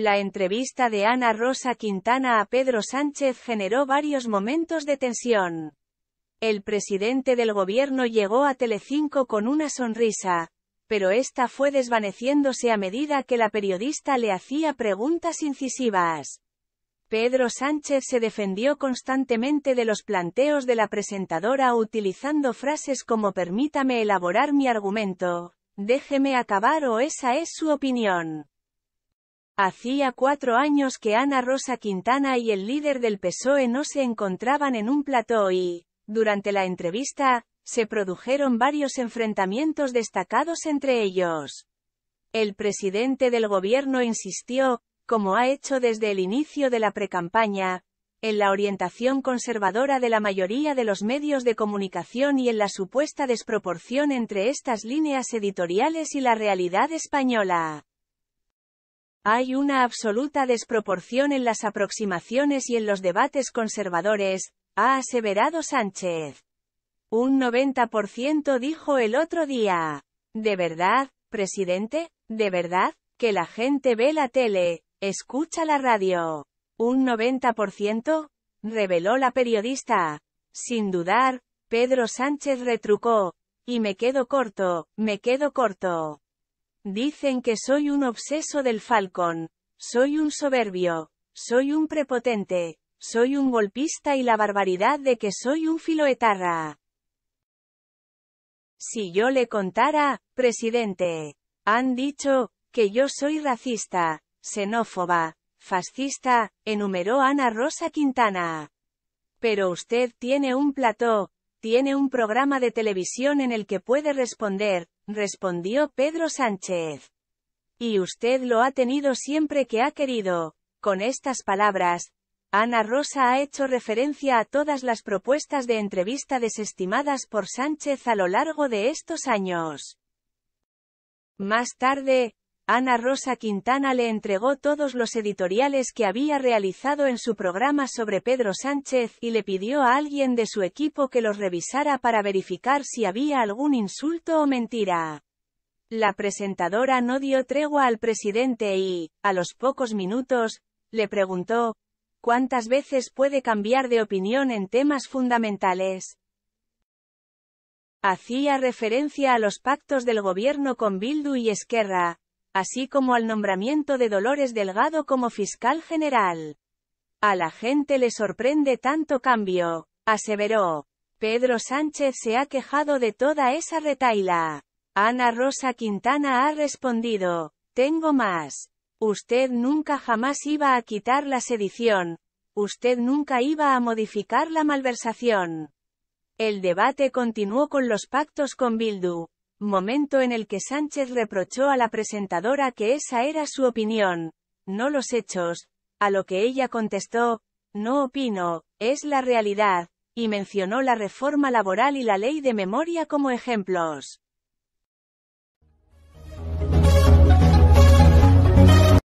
La entrevista de Ana Rosa Quintana a Pedro Sánchez generó varios momentos de tensión. El presidente del gobierno llegó a Telecinco con una sonrisa, pero esta fue desvaneciéndose a medida que la periodista le hacía preguntas incisivas. Pedro Sánchez se defendió constantemente de los planteos de la presentadora utilizando frases como permítame elaborar mi argumento, déjeme acabar o esa es su opinión. Hacía cuatro años que Ana Rosa Quintana y el líder del PSOE no se encontraban en un plató y, durante la entrevista, se produjeron varios enfrentamientos destacados entre ellos. El presidente del gobierno insistió, como ha hecho desde el inicio de la precampaña, en la orientación conservadora de la mayoría de los medios de comunicación y en la supuesta desproporción entre estas líneas editoriales y la realidad española. Hay una absoluta desproporción en las aproximaciones y en los debates conservadores, ha aseverado Sánchez. Un 90% dijo el otro día. ¿De verdad, presidente? ¿De verdad? Que la gente ve la tele, escucha la radio. Un 90%, reveló la periodista. Sin dudar, Pedro Sánchez retrucó. Y me quedo corto, me quedo corto. Dicen que soy un obseso del Falcón, Soy un soberbio. Soy un prepotente. Soy un golpista y la barbaridad de que soy un filoetarra. Si yo le contara, presidente. Han dicho, que yo soy racista, xenófoba, fascista, enumeró Ana Rosa Quintana. Pero usted tiene un plató, tiene un programa de televisión en el que puede responder, respondió Pedro Sánchez. Y usted lo ha tenido siempre que ha querido. Con estas palabras, Ana Rosa ha hecho referencia a todas las propuestas de entrevista desestimadas por Sánchez a lo largo de estos años. Más tarde, Ana Rosa Quintana le entregó todos los editoriales que había realizado en su programa sobre Pedro Sánchez y le pidió a alguien de su equipo que los revisara para verificar si había algún insulto o mentira. La presentadora no dio tregua al presidente y, a los pocos minutos, le preguntó, ¿cuántas veces puede cambiar de opinión en temas fundamentales? Hacía referencia a los pactos del gobierno con Bildu y Esquerra, así como al nombramiento de Dolores Delgado como fiscal general. A la gente le sorprende tanto cambio, aseveró. Pedro Sánchez se ha quejado de toda esa retaila. Ana Rosa Quintana ha respondido, tengo más. Usted nunca jamás iba a quitar la sedición, usted nunca iba a modificar la malversación. El debate continuó con los pactos con Bildu, momento en el que Sánchez reprochó a la presentadora que esa era su opinión, no los hechos, a lo que ella contestó, no opino, es la realidad, y mencionó la reforma laboral y la ley de memoria como ejemplos.